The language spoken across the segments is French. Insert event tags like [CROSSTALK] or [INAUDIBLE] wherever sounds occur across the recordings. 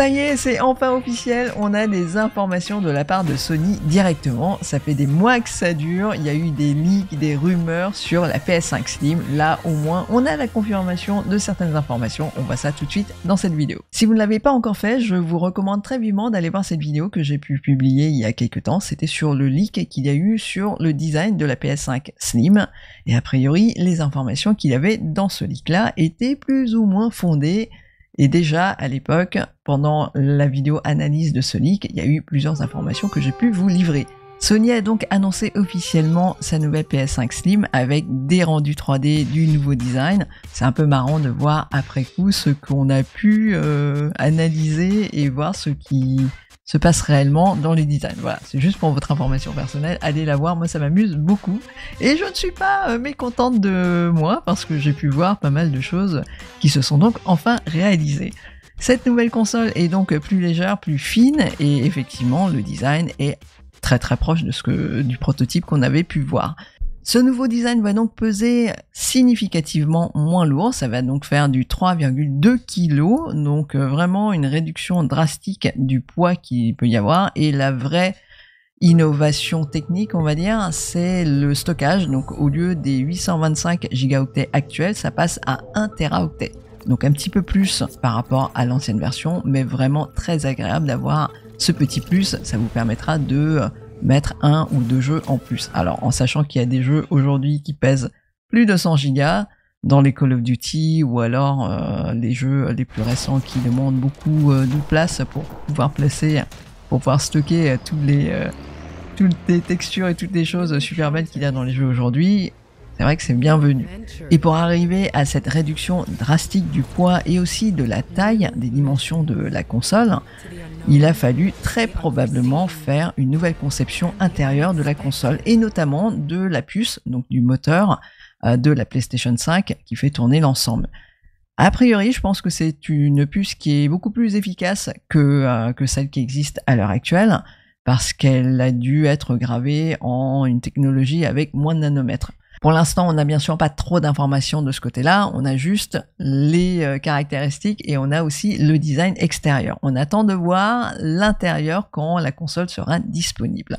Ça y est, c'est enfin officiel, on a des informations de la part de Sony directement. Ça fait des mois que ça dure, il y a eu des leaks, des rumeurs sur la PS5 Slim. Là au moins, on a la confirmation de certaines informations, on voit ça tout de suite dans cette vidéo. Si vous ne l'avez pas encore fait, je vous recommande très vivement d'aller voir cette vidéo que j'ai pu publier il y a quelques temps. C'était sur le leak qu'il y a eu sur le design de la PS5 Slim. Et a priori, les informations qu'il y avait dans ce leak-là étaient plus ou moins fondées et déjà, à l'époque, pendant la vidéo analyse de Sonic, il y a eu plusieurs informations que j'ai pu vous livrer. Sony a donc annoncé officiellement sa nouvelle PS5 Slim avec des rendus 3D du nouveau design. C'est un peu marrant de voir après coup ce qu'on a pu euh, analyser et voir ce qui se passe réellement dans les designs. Voilà, c'est juste pour votre information personnelle. Allez la voir, moi ça m'amuse beaucoup. Et je ne suis pas euh, mécontente de moi parce que j'ai pu voir pas mal de choses qui se sont donc enfin réalisées. Cette nouvelle console est donc plus légère, plus fine et effectivement le design est très très proche de ce que, du prototype qu'on avait pu voir. Ce nouveau design va donc peser significativement moins lourd, ça va donc faire du 3,2 kg, donc euh, vraiment une réduction drastique du poids qu'il peut y avoir et la vraie innovation technique, on va dire, c'est le stockage. Donc au lieu des 825 gigaoctets actuels, ça passe à 1 teraoctet. Donc un petit peu plus par rapport à l'ancienne version, mais vraiment très agréable d'avoir ce petit plus. Ça vous permettra de euh, mettre un ou deux jeux en plus. Alors en sachant qu'il y a des jeux aujourd'hui qui pèsent plus de 100 gigas dans les Call of Duty ou alors euh, les jeux les plus récents qui demandent beaucoup euh, de place pour pouvoir placer, pour pouvoir stocker euh, toutes les, toutes les textures et toutes les choses super belles qu'il y a dans les jeux aujourd'hui. C'est vrai que c'est bienvenu. Et pour arriver à cette réduction drastique du poids et aussi de la taille des dimensions de la console, il a fallu très probablement faire une nouvelle conception intérieure de la console et notamment de la puce, donc du moteur euh, de la PlayStation 5 qui fait tourner l'ensemble. A priori, je pense que c'est une puce qui est beaucoup plus efficace que, euh, que celle qui existe à l'heure actuelle parce qu'elle a dû être gravée en une technologie avec moins de nanomètres. Pour l'instant, on n'a bien sûr pas trop d'informations de ce côté-là, on a juste les euh, caractéristiques et on a aussi le design extérieur. On attend de voir l'intérieur quand la console sera disponible.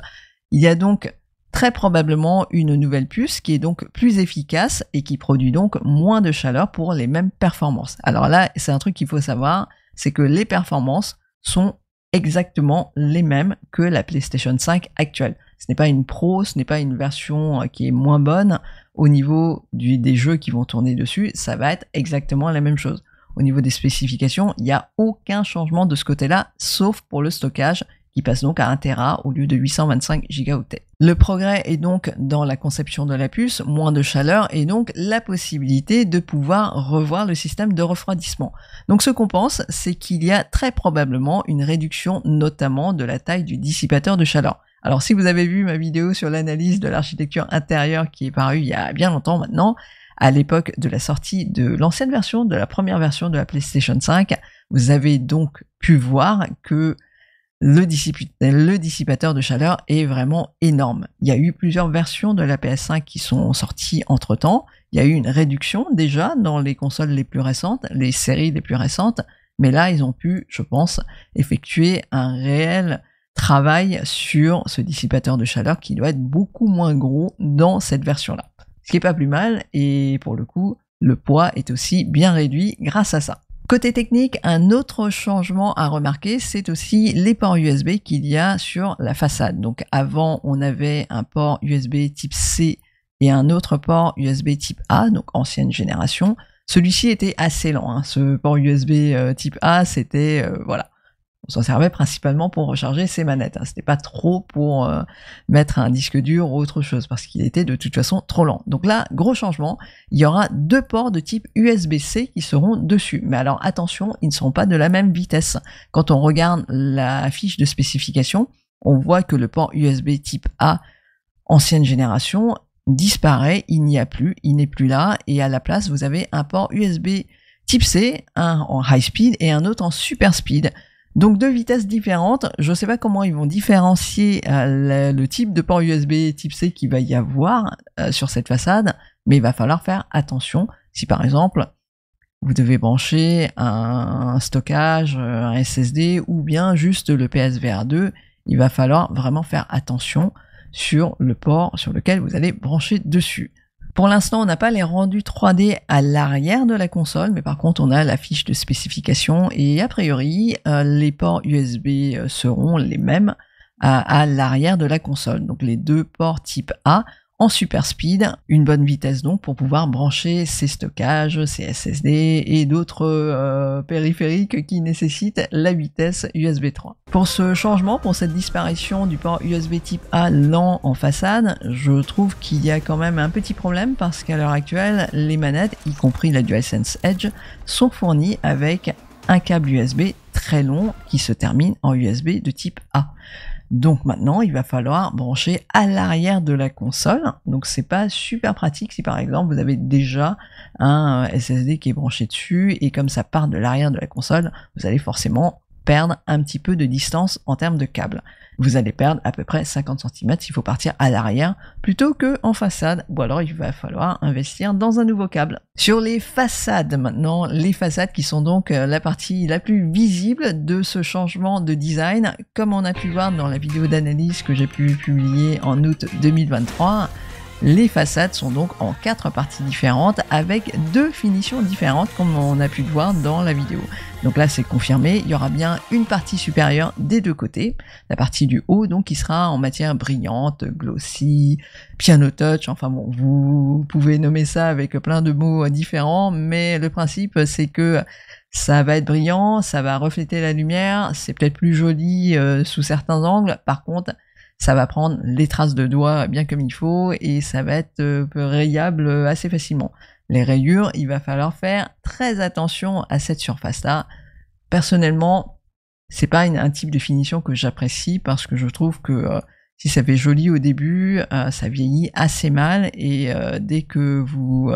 Il y a donc très probablement une nouvelle puce qui est donc plus efficace et qui produit donc moins de chaleur pour les mêmes performances. Alors là, c'est un truc qu'il faut savoir, c'est que les performances sont exactement les mêmes que la PlayStation 5 actuelle. Ce n'est pas une pro, ce n'est pas une version euh, qui est moins bonne. Au niveau des jeux qui vont tourner dessus, ça va être exactement la même chose. Au niveau des spécifications, il n'y a aucun changement de ce côté-là, sauf pour le stockage qui passe donc à 1 Tera au lieu de 825 gigaoctets. Le progrès est donc dans la conception de la puce, moins de chaleur et donc la possibilité de pouvoir revoir le système de refroidissement. Donc ce qu'on pense, c'est qu'il y a très probablement une réduction notamment de la taille du dissipateur de chaleur. Alors si vous avez vu ma vidéo sur l'analyse de l'architecture intérieure qui est parue il y a bien longtemps maintenant, à l'époque de la sortie de l'ancienne version, de la première version de la PlayStation 5, vous avez donc pu voir que le, dissipateur de chaleur est vraiment énorme. Il y a eu plusieurs versions de la PS5 qui sont sorties entre-temps. Il y a eu une réduction déjà dans les consoles les plus récentes, les séries les plus récentes, mais là ils ont pu, je pense, effectuer un réel travaille sur ce dissipateur de chaleur qui doit être beaucoup moins gros dans cette version-là. Ce qui n'est pas plus mal, et pour le coup, le poids est aussi bien réduit grâce à ça. Côté technique, un autre changement à remarquer, c'est aussi les ports USB qu'il y a sur la façade. Donc avant, on avait un port USB type C et un autre port USB type A, donc ancienne génération. Celui-ci était assez lent. Hein. Ce port USB euh, type A, c'était euh, voilà, on s'en servait principalement pour recharger ses manettes. Ce hein. C'était pas trop pour euh, mettre un disque dur ou autre chose parce qu'il était de toute façon trop lent. Donc là, gros changement, il y aura deux ports de type USB-C qui seront dessus. Mais alors attention, ils ne seront pas de la même vitesse. Quand on regarde la fiche de spécification, on voit que le port USB type A ancienne génération disparaît, il n'y a plus, il n'est plus là et à la place, vous avez un port USB type C, un en high speed et un autre en super speed. Donc deux vitesses différentes. Je ne sais pas comment ils vont différencier euh, le, type de port USB type C qu'il va y avoir euh, sur cette façade, mais il va falloir faire attention. Si par exemple vous devez brancher un, euh, un stockage, un SSD ou bien juste le PSVR 2, il va falloir vraiment faire attention sur le port sur lequel vous allez brancher dessus. Pour l'instant, on n'a pas les rendus 3D à l'arrière de la console, mais par contre, on a la fiche de spécification et a priori, euh, les ports USB euh, seront les mêmes à l'arrière de la console. Donc les deux ports type A en super speed, une bonne vitesse donc pour pouvoir brancher ses stockages, ses SSD et d'autres euh, périphériques qui nécessitent la vitesse USB 3. Pour ce changement, pour cette disparition du port USB type A lent en façade, je trouve qu'il y a quand même un petit problème parce qu'à l'heure actuelle, les manettes, y compris la DualSense Edge, sont fournies avec un câble USB très long qui se termine en USB de type A. Donc maintenant, il va falloir brancher à l'arrière de la console. Donc c'est pas super pratique si par exemple vous avez déjà un euh, SSD qui est branché dessus et comme ça part de l'arrière de la console, vous allez forcément perdre un petit peu de distance en termes de câbles vous allez perdre à peu près 50 cm s'il faut partir à l'arrière plutôt que en façade ou alors il va falloir investir dans un nouveau câble. Sur les façades maintenant, les façades qui sont donc euh, la partie la plus visible de ce changement de design comme on a pu voir dans la vidéo d'analyse que j'ai pu publier en août 2023. Les façades sont donc en quatre parties différentes avec deux finitions différentes comme on a pu le voir dans la vidéo. Donc là c'est confirmé, il y aura bien une partie supérieure des deux côtés, la partie du haut donc qui sera en matière brillante, glossy, piano touch, enfin bon vous pouvez nommer ça avec plein de mots différents mais le principe c'est que ça va être brillant, ça va refléter la lumière, c'est peut-être plus joli euh, sous certains angles, par contre ça va prendre les traces de doigts bien comme il faut et ça va être euh, rayable euh, assez facilement. Les rayures, il va falloir faire très attention à cette surface-là. Personnellement, c'est pas un type de finition que j'apprécie parce que je trouve que euh, si ça fait joli au début, ça vieillit assez mal et dès que vous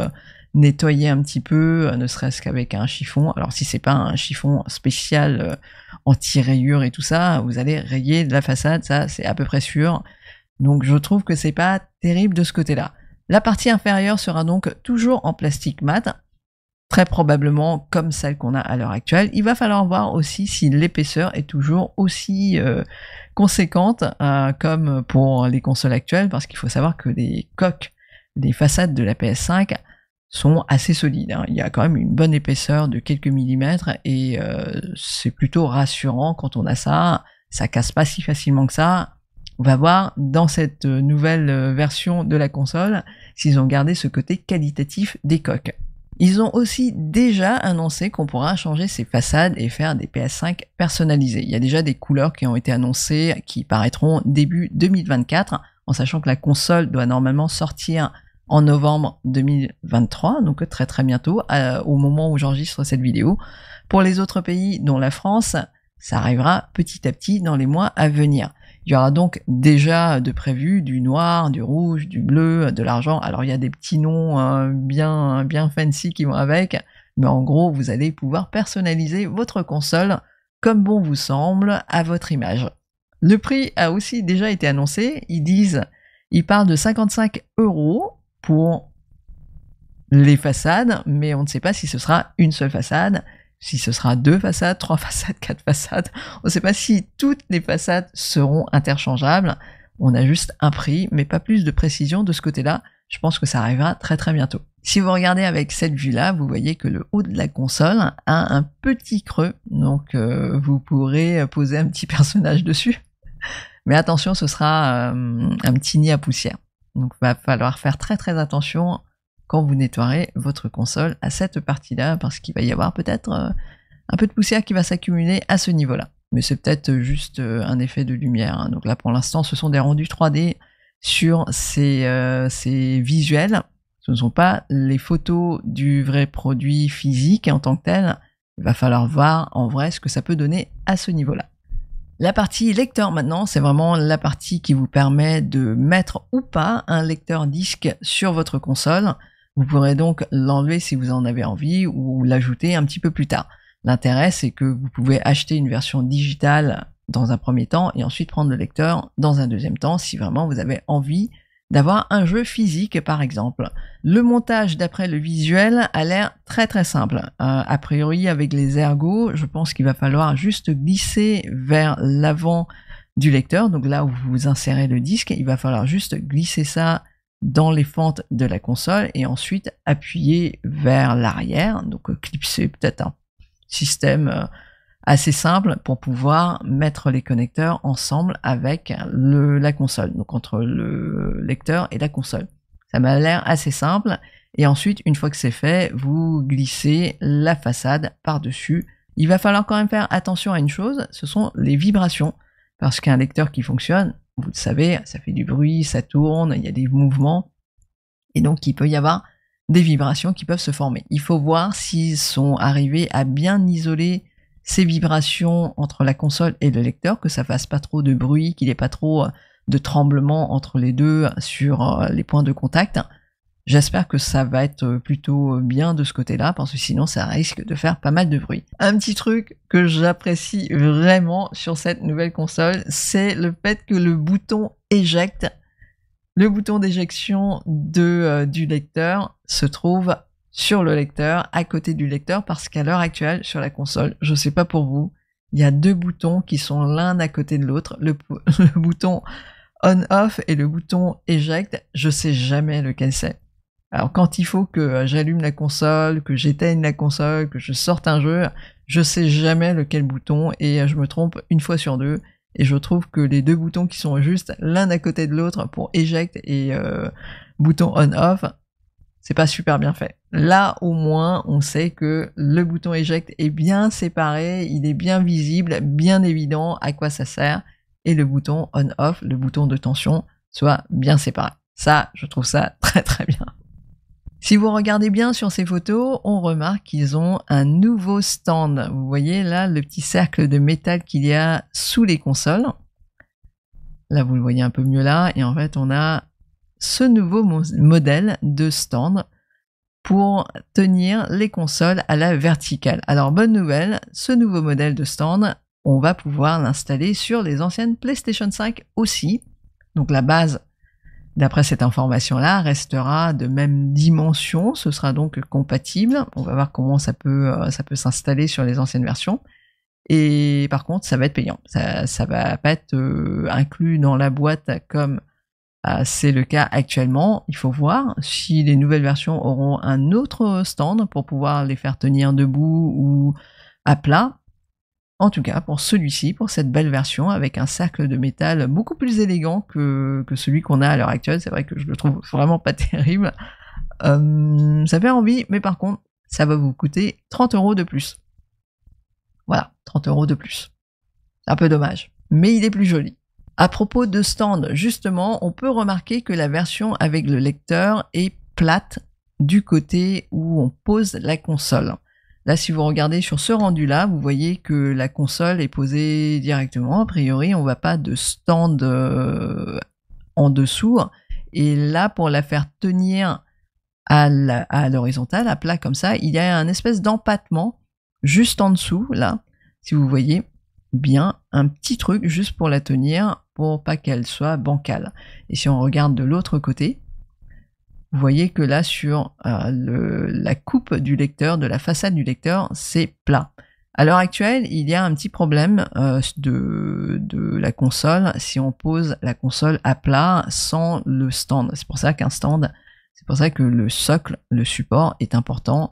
nettoyer un petit peu, euh, ne serait-ce qu'avec un chiffon. Alors si c'est pas un chiffon spécial euh, anti-rayures et tout ça, vous allez rayer de la façade, ça c'est à peu près sûr. Donc je trouve que c'est pas terrible de ce côté-là. La partie inférieure sera donc toujours en plastique mat, très probablement comme celle qu'on a à l'heure actuelle. Il va falloir voir aussi si l'épaisseur est toujours aussi euh, conséquente comme pour les consoles actuelles, parce qu'il faut savoir que les coques des façades de la PS5 sont assez solides. Hein. Il y a quand même une bonne épaisseur de quelques millimètres et euh, c'est plutôt rassurant quand on a ça. Ça casse pas si facilement que ça. On va voir dans cette nouvelle version de la console s'ils ont gardé ce côté qualitatif des coques. Ils ont aussi déjà annoncé qu'on pourra changer ses façades et faire des PS5 personnalisés. Il y a déjà des couleurs qui ont été annoncées qui paraîtront début 2024, en sachant que la console doit normalement sortir en novembre 2023, donc très très bientôt, euh, au moment où j'enregistre cette vidéo. Pour les autres pays, dont la France, ça arrivera petit à petit dans les mois à venir. Il y aura donc déjà de prévu du noir, du rouge, du bleu, de l'argent. Alors il y a des petits noms hein, bien bien fancy qui vont avec, mais en gros vous allez pouvoir personnaliser votre console comme bon vous semble à votre image. Le prix a aussi déjà été annoncé. Ils disent, ils parlent de 55 euros pour les façades, mais on ne sait pas si ce sera une seule façade, si ce sera deux façades, [LAUGHS] trois façades, quatre façades. On ne sait pas si toutes les façades seront interchangeables. On a juste un prix, mais pas plus de précision de ce côté-là. Je pense que ça arrivera très très bientôt. Si vous regardez avec cette vue-là, vous voyez que le haut de la console a un petit creux, donc euh, vous pourrez poser un petit [LAUGHS] personnage dessus. Mais attention, ce sera euh, un petit nid à poussière. Donc il va falloir faire très très attention quand vous nettoierez votre console à cette partie-là, parce qu'il va y avoir peut-être euh, un peu de poussière qui va s'accumuler à ce niveau-là. Mais c'est peut-être juste euh, un effet de lumière. Hein. Donc là pour l'instant ce sont des rendus 3D sur ces, euh, ces visuels. Ce ne sont pas les photos du vrai produit physique en tant que tel. Il va falloir voir en vrai ce que ça peut donner à ce niveau-là. La partie lecteur maintenant, c'est vraiment la partie qui vous permet de mettre ou pas un lecteur disque sur votre console. Vous pourrez donc l'enlever si vous en avez envie ou l'ajouter un petit peu plus tard. L'intérêt, c'est que vous pouvez acheter une version digitale dans un premier temps et ensuite prendre le lecteur dans un deuxième temps si vraiment vous avez envie d'avoir un jeu physique par exemple. Le montage d'après le visuel a l'air très très simple. Euh, a priori avec les ergots, je pense qu'il va falloir juste glisser vers l'avant du lecteur, donc là où vous insérez le disque, il va falloir juste glisser ça dans les fentes de la console et ensuite appuyer vers l'arrière, donc euh, clipser peut-être un système euh, assez simple pour pouvoir mettre les connecteurs ensemble avec le, la console, donc entre le lecteur et la console. Ça m'a l'air assez simple. Et ensuite, une fois que c'est fait, vous glissez la façade par-dessus. Il va falloir quand même faire attention à une chose, ce sont les vibrations. Parce qu'un lecteur qui fonctionne, vous le savez, ça fait du bruit, ça tourne, il y a des mouvements. Et donc, il peut y avoir des vibrations qui peuvent se former. Il faut voir s'ils sont arrivés à bien isoler ces vibrations entre la console et le lecteur, que ça fasse pas trop de bruit, qu'il n'y ait pas trop euh, de tremblement entre les deux sur euh, les points de contact. J'espère que ça va être euh, plutôt bien de ce côté-là, parce que sinon ça risque de faire pas mal de bruit. Un petit truc que j'apprécie vraiment sur cette nouvelle console, c'est le fait que le bouton éjecte, le bouton d'éjection de, du lecteur se trouve sur le lecteur, à côté du lecteur, parce qu'à l'heure actuelle, sur la console, je sais pas pour vous, il y a deux boutons qui sont l'un à côté de l'autre, [LAUGHS] le, bouton on-off et le bouton eject, je sais jamais lequel c'est. Alors quand il faut que j'allume la console, que j'éteigne la console, que je sorte un jeu, je sais jamais lequel bouton et je me trompe une fois sur deux. Et je trouve que les deux boutons qui sont juste l'un à côté de l'autre pour eject et euh, bouton on-off, c'est pas super bien fait. Là, au moins, on sait que le bouton éjecte est bien séparé, il est bien visible, bien évident à quoi ça sert, et le bouton on-off, le bouton de tension, soit bien séparé. Ça, je trouve ça [LAUGHS] très très bien. Si vous regardez bien sur ces photos, on remarque qu'ils ont un nouveau stand. Vous voyez là le petit cercle de métal qu'il y a sous les consoles. Là, vous le voyez un peu mieux là. Et en fait, on a ce nouveau modèle de stand pour tenir les consoles à la verticale. Alors bonne nouvelle, ce nouveau modèle de stand, on va pouvoir l'installer sur les anciennes PlayStation 5 aussi. Donc la base, d'après cette information-là, restera de même dimension, ce sera donc compatible. On va voir comment ça peut, euh, ça peut s'installer sur les anciennes versions. Et par contre, ça va être payant. Ça, ne va pas être euh, inclus dans la boîte comme euh, c'est le cas actuellement. Il faut voir si les nouvelles versions auront un autre stand pour pouvoir les faire tenir debout ou à plat. En tout cas, pour celui-ci, pour cette belle version, avec un cercle de métal beaucoup plus élégant que, celui qu'on a à l'heure actuelle. C'est vrai que je le trouve vraiment pas [LAUGHS] terrible. Euh, ça fait envie, mais par contre, ça va vous coûter 30 euros de plus. Voilà, 30 euros de plus. C'est un peu dommage. Mais il est plus joli. À propos de stand, justement, on peut remarquer que la version avec le lecteur est plate du côté où on pose la console. Là, si vous regardez sur ce rendu-là, vous voyez que la console est posée directement. A priori, on ne va pas de stand euh, en dessous. Et là, pour la faire tenir à l'horizontale, à, à plat comme ça, il y a un espèce d'empattement juste en dessous, là, si vous voyez bien, un petit truc juste pour la tenir pour pas qu'elle soit bancale. Et si on regarde de l'autre côté, vous voyez que là sur euh, la coupe du lecteur, de la façade du lecteur, c'est plat. À l'heure actuelle, il y a un petit problème euh, de, la console si on pose la console à plat sans le stand. C'est pour ça qu'un stand, c'est pour ça que le socle, le support est important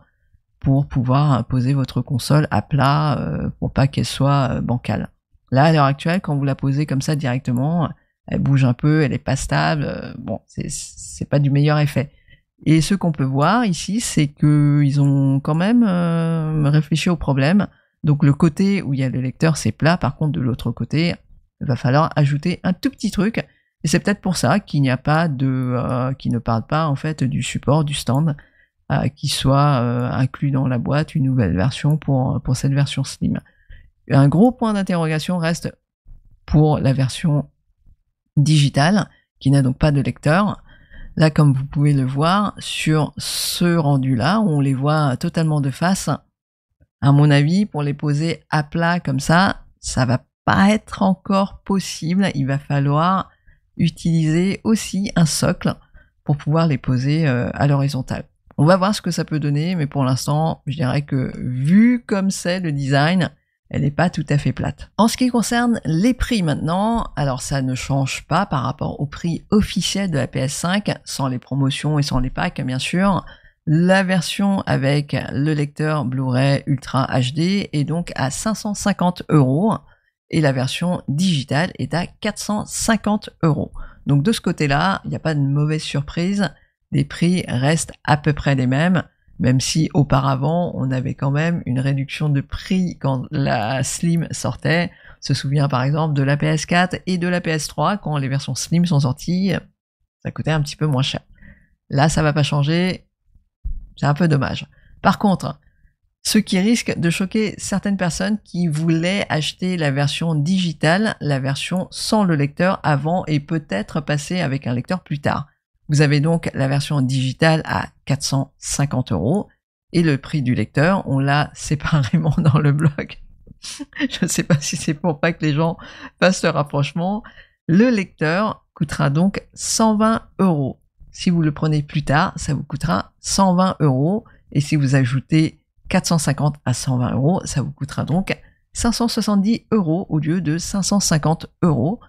pour pouvoir poser votre console à plat euh, pour pas qu'elle soit bancale. Là, à l'heure actuelle, quand vous la posez comme ça directement, elle bouge un peu, elle est pas stable. Euh, bon, c'est pas du meilleur effet. Et ce qu'on peut voir ici, c'est qu'ils ont quand même euh, réfléchi au problème. Donc le côté où il y a le lecteur, c'est plat. Par contre, de l'autre côté, il va falloir ajouter un tout petit truc. Et c'est peut-être pour ça qu'il n'y a pas de, euh, qui ne parle pas en fait du support, du stand, qui soit inclus dans la boîte une nouvelle version pour pour cette version Slim. Un gros point d'interrogation reste pour la version digitale, qui n'a donc pas de lecteur. Là, comme vous pouvez le voir, sur ce rendu-là, on les voit totalement de face. À mon avis, pour les poser à plat comme ça, ça va pas être encore possible. Il va falloir utiliser aussi un socle pour pouvoir les poser euh, à l'horizontale. On va voir ce que ça peut donner, mais pour l'instant, je dirais que vu comme c'est le design, elle n'est pas tout à fait plate. En ce qui concerne les prix maintenant, alors ça ne change pas par rapport au prix officiel de la PS5, sans les promotions et sans les packs bien sûr. La version avec le lecteur Blu-ray Ultra HD est donc à 550 euros et la version digitale est à 450 euros. Donc de ce côté-là, il n'y a pas de mauvaise surprise, les prix restent à peu près les mêmes même si auparavant on avait quand même une réduction de prix quand la Slim sortait. se souvient par exemple de la PS4 et de la PS3 quand les versions Slim sont sorties, ça coûtait un petit peu moins cher. Là, ça va pas changer. C'est un peu dommage. Par contre, ce qui risque de choquer certaines personnes qui voulaient acheter la version digitale, la version sans le lecteur avant et peut-être passer avec un lecteur plus tard. Vous avez donc la version digitale à 450 euros et le prix du lecteur, on l'a [LAUGHS] séparément dans le blog. Je ne sais pas si c'est pour pas que les gens fassent le rapprochement. Le lecteur coûtera donc 120 euros. Si vous le prenez plus tard, ça vous coûtera 120 euros. Et si vous ajoutez 450 à 120 euros, ça vous coûtera donc 570 euros au lieu de 550 euros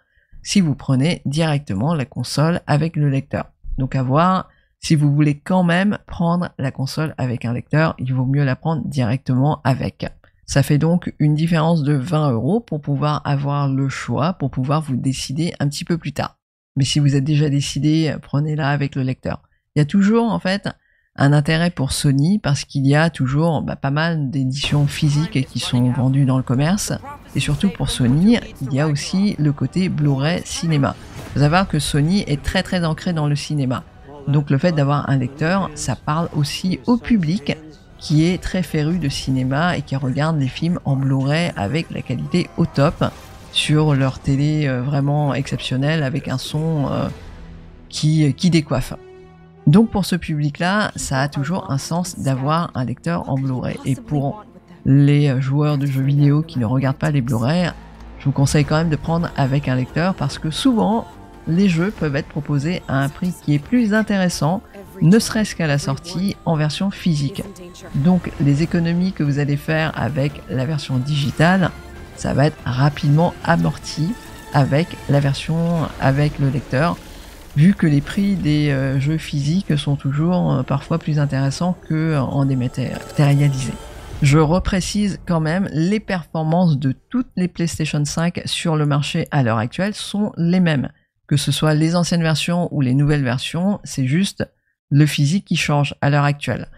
si vous prenez directement la console avec le lecteur. Donc à voir. Si vous voulez quand même prendre la console avec un lecteur, il vaut mieux la prendre directement avec. Ça fait donc une différence de 20 euros pour pouvoir avoir le choix, pour pouvoir vous décider un petit peu plus tard. Mais si vous êtes déjà décidé, prenez-la avec le lecteur. Il y a toujours en fait un intérêt pour Sony parce qu'il y a toujours bah, pas mal d'éditions physiques qui sont vendues dans le commerce. Et surtout pour Sony, il y a aussi le côté Blu-ray cinéma faut savoir que Sony est très très ancré dans le cinéma. Donc le fait d'avoir un lecteur, ça parle aussi au public qui est très féru de cinéma et qui regarde les films en Blu-ray avec la qualité au top sur leur télé euh, vraiment exceptionnelle avec un son euh, qui, qui décoiffe. Donc pour ce public-là, ça a toujours un sens d'avoir un lecteur en Blu-ray. Et pour les joueurs de jeux vidéo qui ne regardent pas les Blu-ray, je vous conseille quand même de prendre avec un lecteur parce que souvent les jeux peuvent être proposés à un prix qui est plus intéressant, ne serait-ce qu'à la sortie en version physique. Donc les économies que vous allez faire avec la version digitale, ça va être rapidement amorti avec la version avec le lecteur, vu que les prix des euh, jeux physiques sont toujours euh, parfois plus intéressants que euh, en dématérialisé. Je reprécise quand même, les performances de toutes les PlayStation 5 sur le marché à l'heure actuelle sont les mêmes que ce soit les anciennes versions ou les nouvelles versions, c'est juste le physique qui change à l'heure actuelle.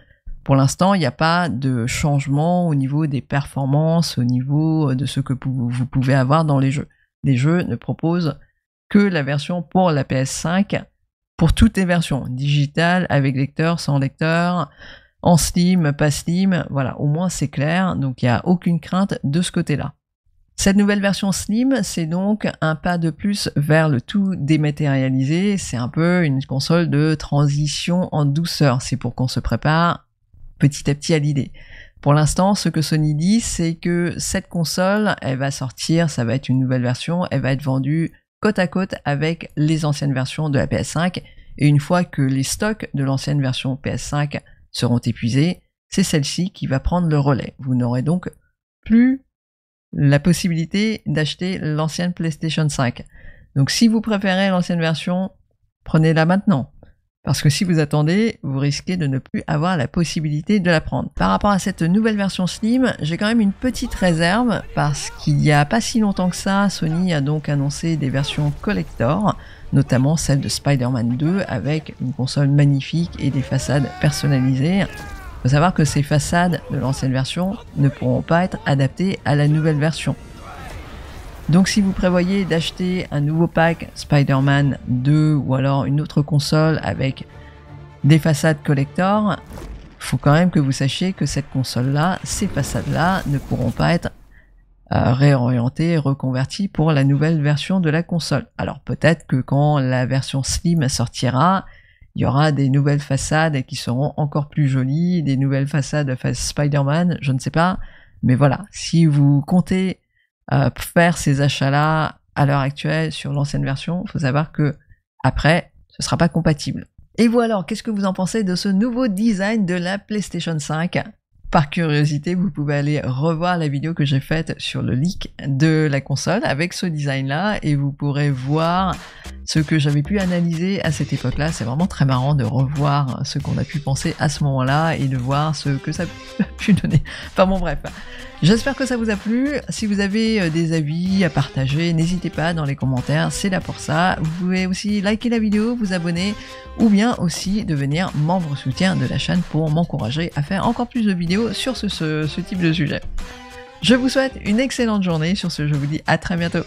Pour l'instant, il n'y a pas de changement au niveau des performances, au niveau de ce que vous pouvez avoir dans les jeux. Les jeux ne proposent que la version pour la PS5, pour toutes les versions, digitales, avec lecteur, sans lecteur, en slim, pas slim, voilà, au moins c'est clair, donc il n'y a aucune crainte de ce côté-là. Cette nouvelle version Slim, c'est donc un pas de plus vers le tout dématérialisé. C'est un peu une console de transition en douceur. C'est pour qu'on se prépare petit à petit à l'idée. Pour l'instant, ce que Sony dit, c'est que cette console, elle va sortir, ça va être une nouvelle version, elle va être vendue côte à côte avec les anciennes versions de la PS5. Et une fois que les stocks de l'ancienne version PS5 seront épuisés, c'est celle-ci qui va prendre le relais. Vous n'aurez donc plus la possibilité d'acheter l'ancienne PlayStation 5. Donc si vous préférez l'ancienne version, prenez-la maintenant. Parce que si vous attendez, vous risquez de ne plus avoir la possibilité de la prendre. Par rapport à cette nouvelle version Slim, j'ai quand même une petite réserve parce qu'il n'y a pas si longtemps que ça, Sony a donc annoncé des versions collector, notamment celle de Spider-Man 2 avec une console magnifique et des façades personnalisées. Il faut savoir que ces façades de l'ancienne version ne pourront pas être adaptées à la nouvelle version. Donc si vous prévoyez d'acheter un nouveau pack Spider-Man 2 ou alors une autre console avec des façades collector, il faut quand même que vous sachiez que cette console-là, ces façades-là ne pourront pas être euh, réorientées, reconverties pour la nouvelle version de la console. Alors peut-être que quand la version Slim sortira, il y aura des nouvelles façades qui seront encore plus jolies, des nouvelles façades face Spider-Man, je ne sais pas. Mais voilà, si vous comptez euh, faire ces achats-là à l'heure actuelle sur l'ancienne version, il faut savoir que après, ce sera pas compatible. Et voilà, qu'est-ce que vous en pensez de ce nouveau design de la PlayStation 5 par curiosité, vous pouvez aller revoir la vidéo que j'ai faite sur le leak de la console avec ce design-là et vous pourrez voir ce que j'avais pu analyser à cette époque-là. C'est vraiment très marrant de revoir ce qu'on a pu penser à ce moment-là et de voir ce que ça [LAUGHS] a pu donner. Enfin bon bref. J'espère que ça vous a plu. Si vous avez euh, des avis à partager, n'hésitez pas dans les commentaires, c'est là pour ça. Vous pouvez aussi liker la vidéo, vous abonner ou bien aussi devenir membre soutien de la chaîne pour m'encourager à faire encore plus de vidéos sur ce, ce type de sujet. Je vous souhaite une excellente journée, sur ce je vous dis à très bientôt.